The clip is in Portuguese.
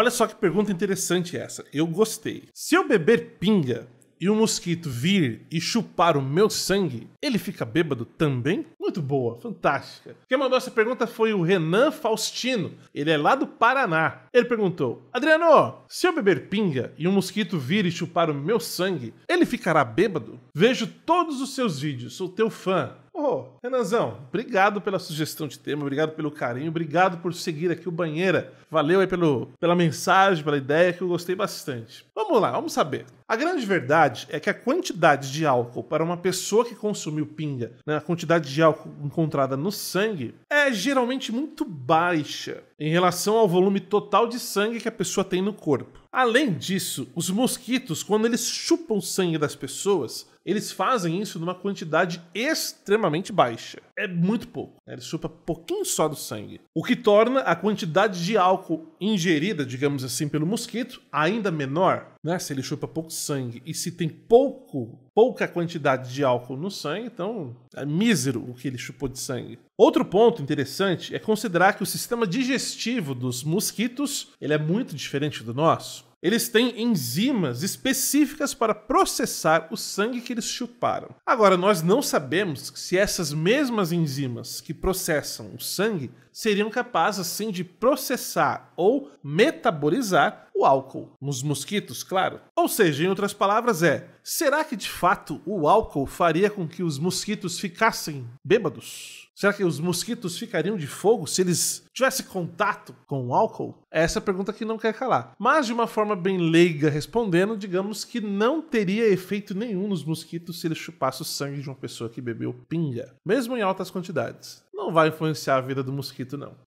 Olha só que pergunta interessante essa. Eu gostei. Se eu beber pinga e o um mosquito vir e chupar o meu sangue, ele fica bêbado também? Muito boa, fantástica. Quem mandou essa pergunta foi o Renan Faustino. Ele é lá do Paraná. Ele perguntou: Adriano, se eu beber pinga e um mosquito vir e chupar o meu sangue, ele ficará bêbado? Vejo todos os seus vídeos, sou teu fã. Oh, Renanzão, obrigado pela sugestão de tema, obrigado pelo carinho, obrigado por seguir aqui o Banheira. Valeu aí pelo, pela mensagem, pela ideia, que eu gostei bastante. Vamos lá, vamos saber. A grande verdade é que a quantidade de álcool para uma pessoa que consumiu pinga, né, a quantidade de álcool encontrada no sangue, é geralmente muito baixa em relação ao volume total de sangue que a pessoa tem no corpo. Além disso, os mosquitos, quando eles chupam o sangue das pessoas, eles fazem isso numa quantidade extremamente baixa. É muito pouco. Né? Ele chupa pouquinho só do sangue. O que torna a quantidade de álcool ingerida, digamos assim, pelo mosquito ainda menor. Né? Se ele chupa pouco sangue e se tem pouco, pouca quantidade de álcool no sangue, então é mísero o que ele chupou de sangue. Outro ponto interessante é considerar que o sistema digestivo dos mosquitos ele é muito diferente do nosso. Eles têm enzimas específicas para processar o sangue que eles chuparam. Agora, nós não sabemos se essas mesmas enzimas que processam o sangue seriam capazes, sim, de processar ou metabolizar o álcool, nos mosquitos, claro. Ou seja, em outras palavras, é: será que de fato o álcool faria com que os mosquitos ficassem bêbados? Será que os mosquitos ficariam de fogo se eles tivessem contato com o álcool? É essa pergunta que não quer calar. Mas de uma forma bem leiga respondendo, digamos que não teria efeito nenhum nos mosquitos se eles chupassem o sangue de uma pessoa que bebeu pinga, mesmo em altas quantidades. Não vai influenciar a vida do mosquito, não.